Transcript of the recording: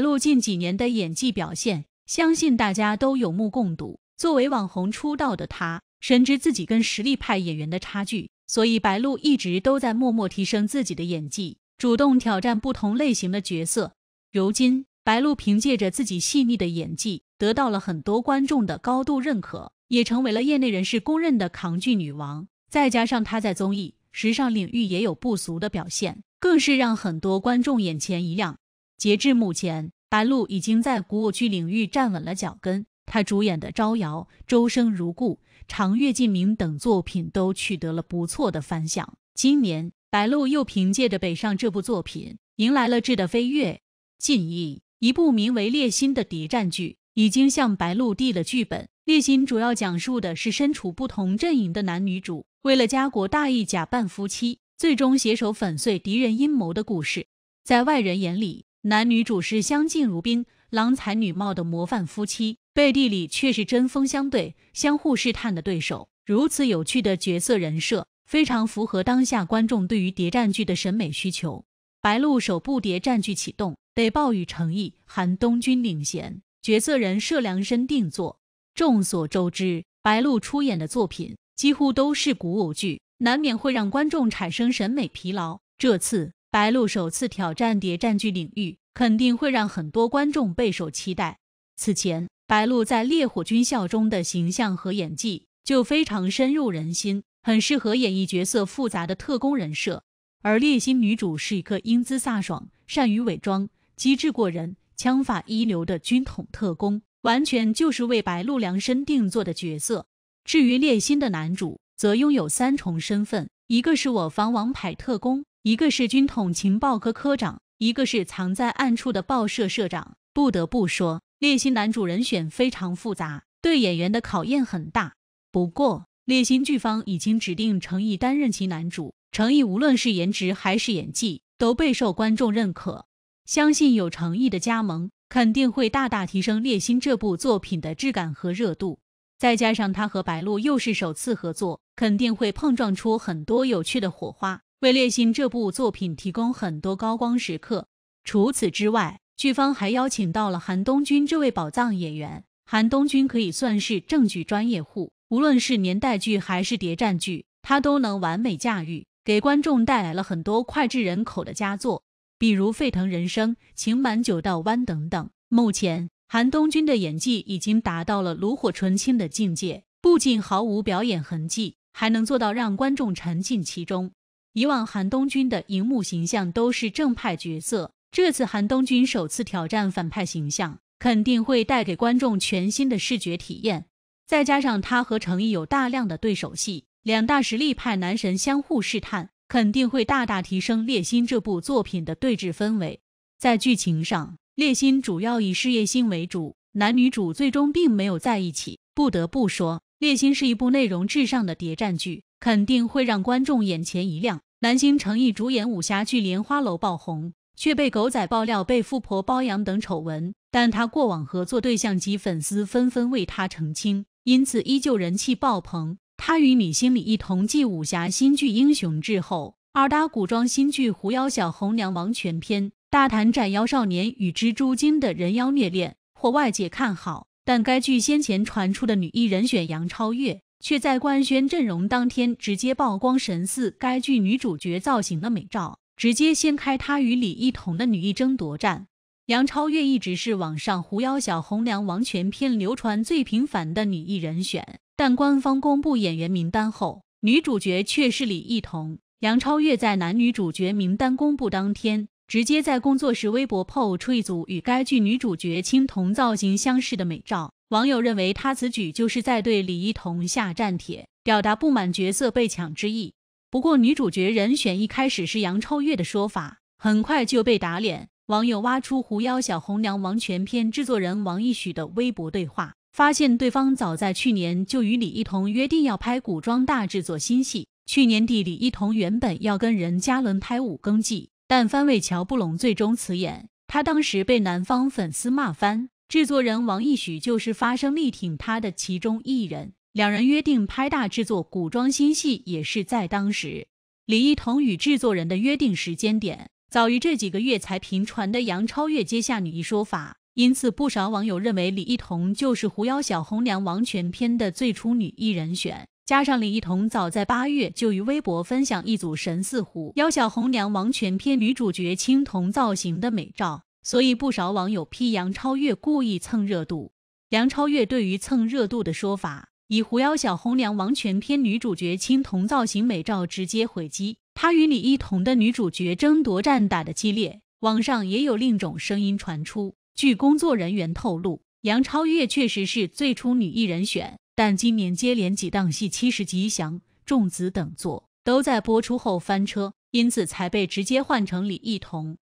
白鹿近几年的演技表现，相信大家都有目共睹。作为网红出道的她，深知自己跟实力派演员的差距，所以白鹿一直都在默默提升自己的演技，主动挑战不同类型的角色。如今，白鹿凭借着自己细腻的演技，得到了很多观众的高度认可，也成为了业内人士公认的扛剧女王。再加上她在综艺、时尚领域也有不俗的表现，更是让很多观众眼前一亮。截至目前，白鹿已经在古偶剧领域站稳了脚跟。她主演的《招摇》《周生如故》《长月烬明》等作品都取得了不错的反响。今年，白鹿又凭借着《北上》这部作品迎来了质的飞跃。近日，一部名为《烈心》的谍战剧已经向白鹿递了剧本。《烈心》主要讲述的是身处不同阵营的男女主为了家国大义假扮夫妻，最终携手粉碎敌人阴谋的故事。在外人眼里，男女主是相敬如宾、郎才女貌的模范夫妻，背地里却是针锋相对、相互试探的对手。如此有趣的角色人设，非常符合当下观众对于谍战剧的审美需求。白鹿首部谍战剧启动，得暴雨诚意，韩东君领衔，角色人设量身定做。众所周知，白鹿出演的作品几乎都是古偶剧，难免会让观众产生审美疲劳。这次。白鹿首次挑战谍战剧领域，肯定会让很多观众备受期待。此前，白鹿在《烈火军校》中的形象和演技就非常深入人心，很适合演绎角色复杂的特工人设。而烈心女主是一个英姿飒爽、善于伪装、机智过人、枪法一流的军统特工，完全就是为白鹿量身定做的角色。至于烈心的男主，则拥有三重身份，一个是我方王牌特工。一个是军统情报科科长，一个是藏在暗处的报社社长。不得不说，猎心男主人选非常复杂，对演员的考验很大。不过，猎心剧方已经指定成毅担任其男主。成毅无论是颜值还是演技，都备受观众认可。相信有诚毅的加盟，肯定会大大提升猎心这部作品的质感和热度。再加上他和白鹿又是首次合作，肯定会碰撞出很多有趣的火花。为《烈性》这部作品提供很多高光时刻。除此之外，剧方还邀请到了韩东君这位宝藏演员。韩东君可以算是正剧专业户，无论是年代剧还是谍战剧，他都能完美驾驭，给观众带来了很多脍炙人口的佳作，比如《沸腾人生》《情满九道湾》等等。目前，韩东君的演技已经达到了炉火纯青的境界，不仅毫无表演痕迹，还能做到让观众沉浸其中。以往韩东君的荧幕形象都是正派角色，这次韩东君首次挑战反派形象，肯定会带给观众全新的视觉体验。再加上他和成毅有大量的对手戏，两大实力派男神相互试探，肯定会大大提升《烈心》这部作品的对峙氛围。在剧情上，《烈心》主要以事业心为主，男女主最终并没有在一起。不得不说，《烈心》是一部内容至上的谍战剧。肯定会让观众眼前一亮。男星成毅主演武侠剧《莲花楼》爆红，却被狗仔爆料被富婆包养等丑闻，但他过往合作对象及粉丝纷纷为他澄清，因此依旧人气爆棚。他与女星李一同继武侠新剧《英雄志》后，二搭古装新剧《狐妖小红娘王权篇》，大谈斩妖少年与蜘蛛精的人妖虐恋，获外界看好。但该剧先前传出的女艺人选杨超越。却在官宣阵容当天直接曝光神似该剧女主角造型的美照，直接掀开她与李一桐的女一争夺战。杨超越一直是网上《狐妖小红娘·王权篇》流传最频繁的女艺人选，但官方公布演员名单后，女主角却是李一桐。杨超越在男女主角名单公布当天，直接在工作室微博 PO 出一组与该剧女主角青铜造型相似的美照。网友认为他此举就是在对李一桐下战帖，表达不满角色被抢之意。不过，女主角人选一开始是杨超越的说法，很快就被打脸。网友挖出《狐妖小红娘·王权篇》制作人王一许的微博对话，发现对方早在去年就与李一桐约定要拍古装大制作新戏。去年底，李一桐原本要跟任嘉伦拍《五更记，但番位乔布拢，最终辞演。他当时被南方粉丝骂翻。制作人王一许就是发声力挺他的其中一人，两人约定拍大制作古装新戏也是在当时。李一桐与制作人的约定时间点早于这几个月才频传的杨超越接下女一说法，因此不少网友认为李一桐就是《狐妖小红娘·王全篇》的最初女一人选。加上李一桐早在八月就与微博分享一组神似《狐妖小红娘·王全篇》女主角青铜造型的美照。所以不少网友批杨超越故意蹭热度，杨超越对于蹭热度的说法，以《狐妖小红娘·王权篇》女主角青铜造型美照直接回击。她与李一桐的女主角争夺战打得激烈，网上也有另一种声音传出。据工作人员透露，杨超越确实是最初女艺人选，但今年接连几档戏《七十吉祥》《种子》等作都在播出后翻车，因此才被直接换成李一桐。